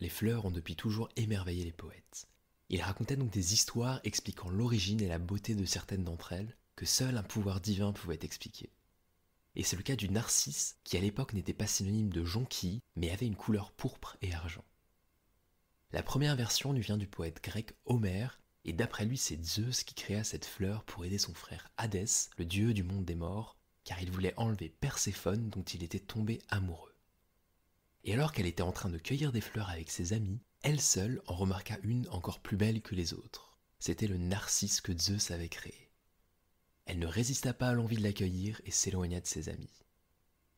Les fleurs ont depuis toujours émerveillé les poètes. Ils racontaient donc des histoires expliquant l'origine et la beauté de certaines d'entre elles, que seul un pouvoir divin pouvait expliquer. Et c'est le cas du narcisse, qui à l'époque n'était pas synonyme de jonquille, mais avait une couleur pourpre et argent. La première version lui vient du poète grec Homère, et d'après lui c'est Zeus qui créa cette fleur pour aider son frère Hadès, le dieu du monde des morts, car il voulait enlever Perséphone dont il était tombé amoureux. Et alors qu'elle était en train de cueillir des fleurs avec ses amis, elle seule en remarqua une encore plus belle que les autres. C'était le narcisse que Zeus avait créé. Elle ne résista pas à l'envie de l'accueillir et s'éloigna de ses amis.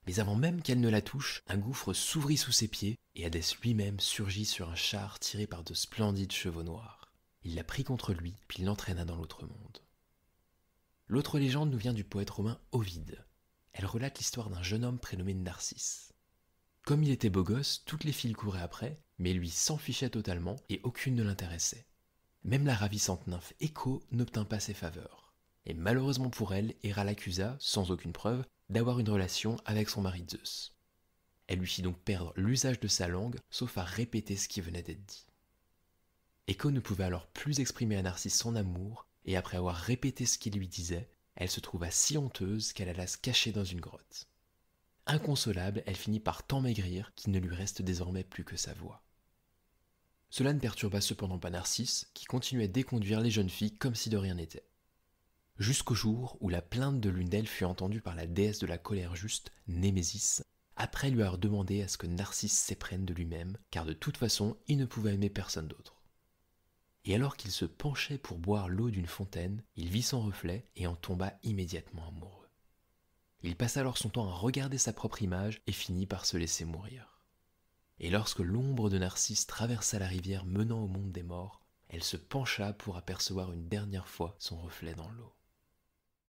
Mais avant même qu'elle ne la touche, un gouffre s'ouvrit sous ses pieds et Hadès lui-même surgit sur un char tiré par de splendides chevaux noirs. Il la prit contre lui, puis l'entraîna dans l'autre monde. L'autre légende nous vient du poète romain Ovide. Elle relate l'histoire d'un jeune homme prénommé Narcisse. Comme il était beau gosse, toutes les filles couraient après, mais lui s'en fichait totalement et aucune ne l'intéressait. Même la ravissante nymphe Echo n'obtint pas ses faveurs. Et malheureusement pour elle, Hera l'accusa, sans aucune preuve, d'avoir une relation avec son mari Zeus. Elle lui fit donc perdre l'usage de sa langue, sauf à répéter ce qui venait d'être dit. Echo ne pouvait alors plus exprimer à Narcisse son amour, et après avoir répété ce qu'il lui disait, elle se trouva si honteuse qu'elle alla se cacher dans une grotte. Inconsolable, elle finit par tant maigrir qu'il ne lui reste désormais plus que sa voix. Cela ne perturba cependant pas Narcisse, qui continuait d'éconduire les jeunes filles comme si de rien n'était. Jusqu'au jour où la plainte de l'une d'elles fut entendue par la déesse de la colère juste, Némésis, après lui avoir demandé à ce que Narcisse s'éprenne de lui-même, car de toute façon il ne pouvait aimer personne d'autre. Et alors qu'il se penchait pour boire l'eau d'une fontaine, il vit son reflet et en tomba immédiatement amoureux. Il passe alors son temps à regarder sa propre image et finit par se laisser mourir. Et lorsque l'ombre de Narcisse traversa la rivière menant au monde des morts, elle se pencha pour apercevoir une dernière fois son reflet dans l'eau.